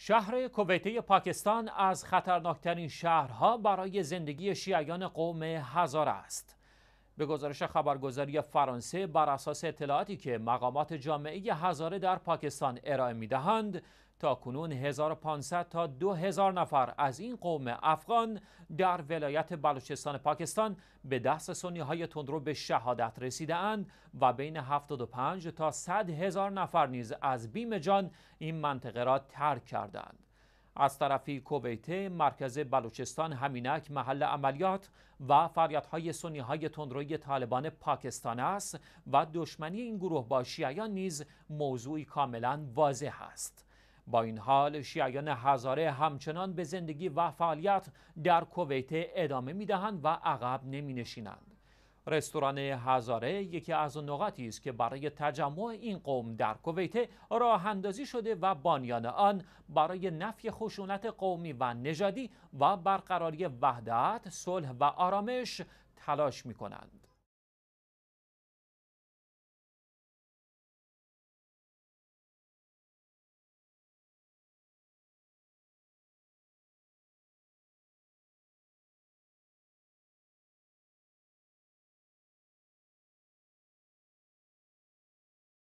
شهر کویته پاکستان از خطرناکترین شهرها برای زندگی شیعیان قوم هزار است. به گزارش خبرگزاری فرانسه بر اساس اطلاعاتی که مقامات جامعه هزاره در پاکستان ارائه دهند تا کنون 1500 تا 2000 نفر از این قوم افغان در ولایت بلوچستان پاکستان به دست سنی های تندرو به شهادت رسیده اند و بین 75 تا 100 هزار نفر نیز از بیم جان این منطقه را ترک کردند. از طرفی کویته، مرکز بلوچستان، همینک، محل عملیات و فریادهای سنی های تندروی طالبان پاکستان است و دشمنی این گروه با شیعیان نیز موضوعی کاملا واضح است. با این حال شیعیان هزاره همچنان به زندگی و فعالیت در کویت ادامه می دهند و عقب نمی نشینند. رستوران هزاره یکی از نقاطی است که برای تجمع این قوم در کویت راه اندازی شده و بانیان آن برای نفی خشونت قومی و نژادی و برقراری وحدت، صلح و آرامش تلاش می کنند.